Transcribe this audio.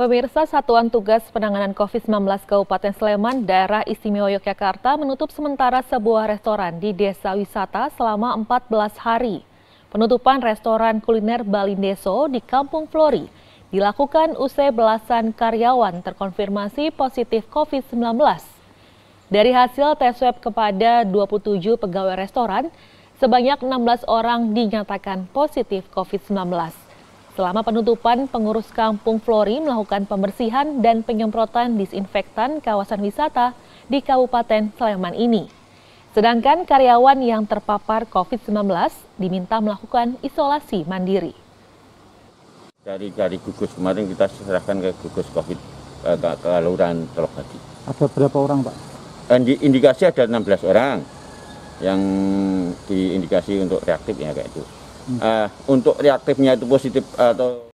Pemirsa Satuan Tugas Penanganan COVID-19 Kabupaten Sleman, Daerah Istimewa Yogyakarta menutup sementara sebuah restoran di desa wisata selama 14 hari. Penutupan restoran kuliner Bali Deso di Kampung Flori dilakukan usai belasan karyawan terkonfirmasi positif COVID-19. Dari hasil tes swab kepada 27 pegawai restoran, sebanyak 16 orang dinyatakan positif COVID-19. Selama penutupan, pengurus kampung Flori melakukan pembersihan dan penyemprotan disinfektan kawasan wisata di Kabupaten Sleman ini. Sedangkan karyawan yang terpapar COVID-19 diminta melakukan isolasi mandiri. Dari dari gugus kemarin kita serahkan ke gugus COVID eh, ke, ke, ke Teluk Hati. Ada berapa orang Pak? indikasi ada 16 orang yang diindikasi untuk reaktif ya kayak itu. Eh, untuk reaktifnya itu positif atau